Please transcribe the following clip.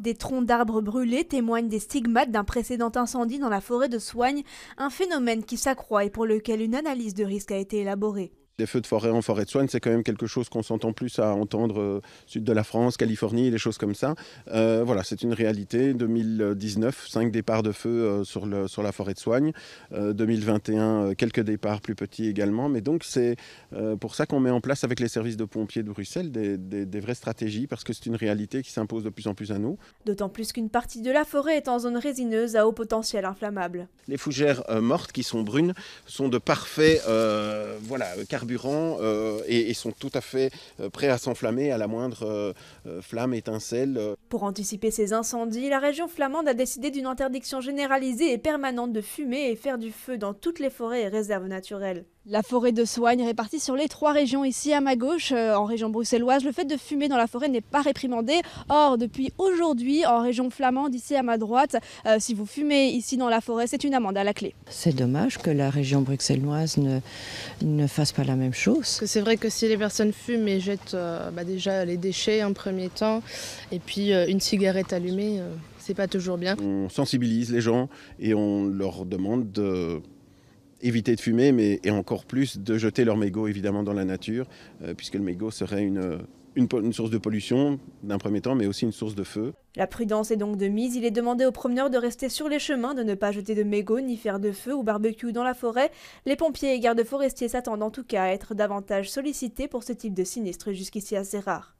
Des troncs d'arbres brûlés témoignent des stigmates d'un précédent incendie dans la forêt de Soigne, un phénomène qui s'accroît et pour lequel une analyse de risque a été élaborée des feux de forêt en forêt de soigne, c'est quand même quelque chose qu'on s'entend plus à entendre euh, sud de la France, Californie, des choses comme ça. Euh, voilà, c'est une réalité. 2019, 5 départs de feu euh, sur, le, sur la forêt de soigne. 2021, quelques départs plus petits également. Mais donc, c'est pour ça qu'on met en place avec les services de pompiers de Bruxelles des, vraies stratégies, parce que c'est une réalité qui s'impose de plus en plus à nous. D'autant plus qu'une partie de la forêt est en zone résineuse à haut potentiel inflammable. Les fougères mortes, qui sont brunes, sont de parfaits voilà, carbone euh, et, sont tout à fait euh, prêts à s'enflammer à la moindre euh, flamme, étincelle. Pour anticiper ces incendies, la région flamande a décidé d'une interdiction généralisée et permanente de fumer et faire du feu dans toutes les forêts et réserves naturelles. La forêt de soigne répartie sur les trois régions. Ici à ma gauche, euh, en région bruxelloise, le fait de fumer dans la forêt n'est pas réprimandé. Or, depuis aujourd'hui, en région flamande, ici à ma droite, euh, si vous fumez ici dans la forêt, c'est une amende à la clé. C'est dommage que la région bruxelloise ne, fasse pas la même chose. C'est vrai que si les personnes fument et jettent euh, bah, déjà les déchets en premier temps, et puis une cigarette allumée, c'est pas toujours bien. On sensibilise les gens et on leur demande de éviter de fumer, mais et encore plus de jeter leur mégot évidemment dans la nature, euh, puisque le mégot serait une, source de pollution d'un premier temps, mais aussi une source de feu. La prudence est donc de mise. Il est demandé aux promeneurs de rester sur les chemins, de ne pas jeter de mégots, ni faire de feu ou barbecue dans la forêt. Les pompiers et gardes forestiers s'attendent en tout cas à être davantage sollicités pour ce type de sinistre jusqu'ici assez rare.